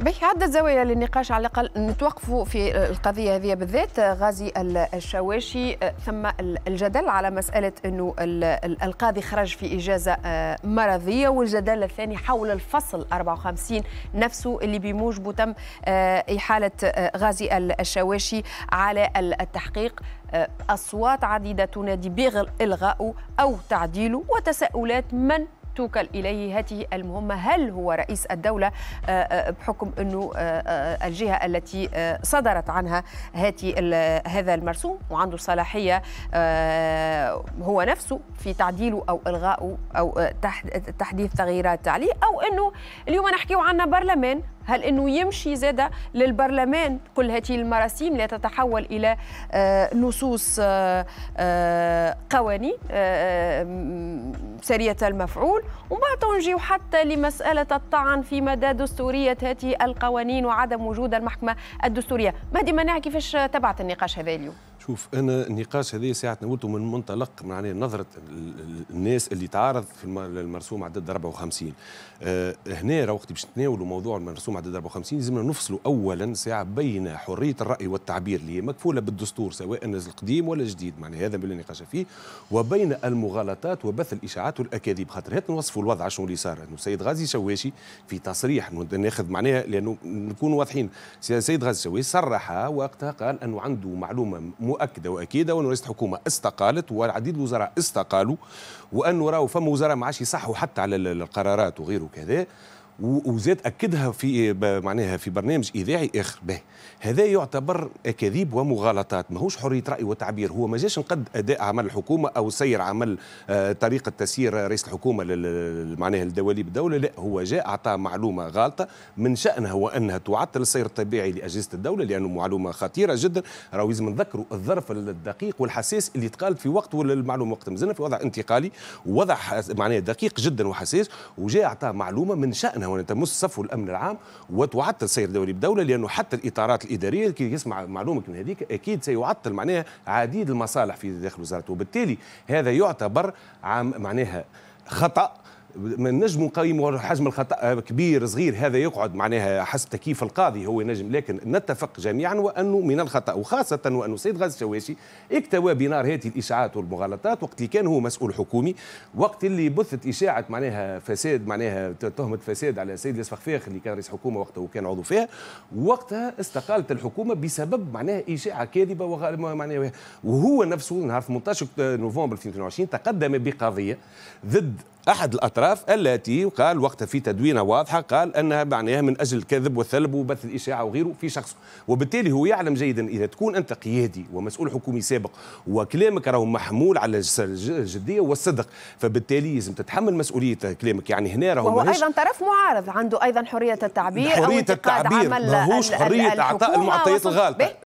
به عدة زوايا للنقاش على الأقل نتوقفوا في آه، القضية هذه بالذات آه، غازي الشواشي آه، ثم الجدل على مسألة أنه القاضي خرج في إجازة مرضية والجدل الثاني حول الفصل 54 نفسه اللي بموجبه تم إحالة غازي الشواشي على التحقيق أصوات عديدة تنادي بإلغائه أو تعديله وتساؤلات من توكل إليه هذه المهمة هل هو رئيس الدولة آه، آه، بحكم أنه آه، الجهة التي صدرت عنها هذا المرسوم وعنده صلاحية هو نفسه في تعديله أو إلغائه أو تحديث تغييرات عليه أو أنه اليوم نحكيه عنا برلمان هل أنه يمشي زاده للبرلمان كل هذه المراسيم لا تتحول إلى آه، نصوص آه، آه، قوانين سرية المفعول ومن بعد نجيو حتى لمسألة الطعن في مدى دستورية هذه القوانين وعدم وجود المحكمة الدستورية مهدي مناع كيفاش تبعت النقاش هذا اليوم شوف انا النقاش هذه ساعه نولته من منطلق معناه نظره الناس اللي تعارض في المرسوم عدد 54 أه هنا وقت باش نتناولوا موضوع المرسوم عدد 54 لازمنا نفصلوا اولا ساعه بين حريه الراي والتعبير اللي هي مكفوله بالدستور سواء القديم ولا الجديد معناه هذا بلا نقاش فيه وبين المغالطات وبث الاشاعات والاكاذيب خاطر هات نوصفوا الوضع شنو اللي صار انه السيد غازي شواشي في تصريح ناخذ معناها لانه نكونوا واضحين السيد غازي شواشي صرح وقتها قال انه عنده معلومه مؤكده واكيده وان رئيس الحكومه استقالت والعديد الوزراء استقالوا وانه راهو فما وزراء ما عادش يصحوا حتى على القرارات وغيره كذا وزاد اكدها في معناها في برنامج اذاعي اخر به هذا يعتبر اكاذيب ومغالطات ماهوش حريه راي وتعبير هو ما جاش نقد اداء عمل الحكومه او سير عمل آه، طريقه تسيير رئيس الحكومه معناها لدواليب الدوله لا هو جاء اعطى معلومه غالطه من شانها وانها تعطل السير الطبيعي لاجهزه الدوله لانه معلومه خطيره جدا راهو لازم نذكروا الظرف الدقيق والحساس اللي تقال في وقت والمعلومه وقت مازلنا في وضع انتقالي وضع معناها دقيق جدا وحساس وجاء اعطى معلومه من شانها منها ونتمس صفو الامن العام وتعطل سير دولي بدوله لانه حتى الاطارات الاداريه كي يسمع معلومك من هذيك اكيد سيعطل معناها عديد المصالح في داخل وزارته وبالتالي هذا يعتبر عام معناها خطأ ما نجم نقيموا حجم الخطا آه، كبير صغير هذا يقعد معناها حسب تكييف القاضي هو نجم لكن نتفق جميعا وانه من الخطا وخاصه وانه سيد غازي الشواشي اكتوى بنار هذه الاشاعات والمغالطات وقت اللي كان هو مسؤول حكومي وقت اللي بثت اشاعه معناها فساد معناها تهمه فساد على السيد الاسفخفاخ اللي كان رئيس حكومه وقتها وكان عضو فيها وقتها استقالت الحكومه بسبب معناها اشاعه كاذبه معناها وهو نفسه نهار 18 نوفمبر 2022 تقدم بقضيه ضد أحد الأطراف التي قال وقت في تدوينة واضحة قال أنها معناها من أجل الكذب والثلب وبث الإشاعة وغيره في شخصه وبالتالي هو يعلم جيدا إذا تكون أنت قيادي ومسؤول حكومي سابق وكلامك راهو محمول على الجدية والصدق فبالتالي لازم تتحمل مسؤولية كلامك يعني هنا راهو وهو أيضا طرف معارض عنده أيضا حرية التعبير حرية أو التعبير ماهوش حرية أعطاء المعطيات الغالطة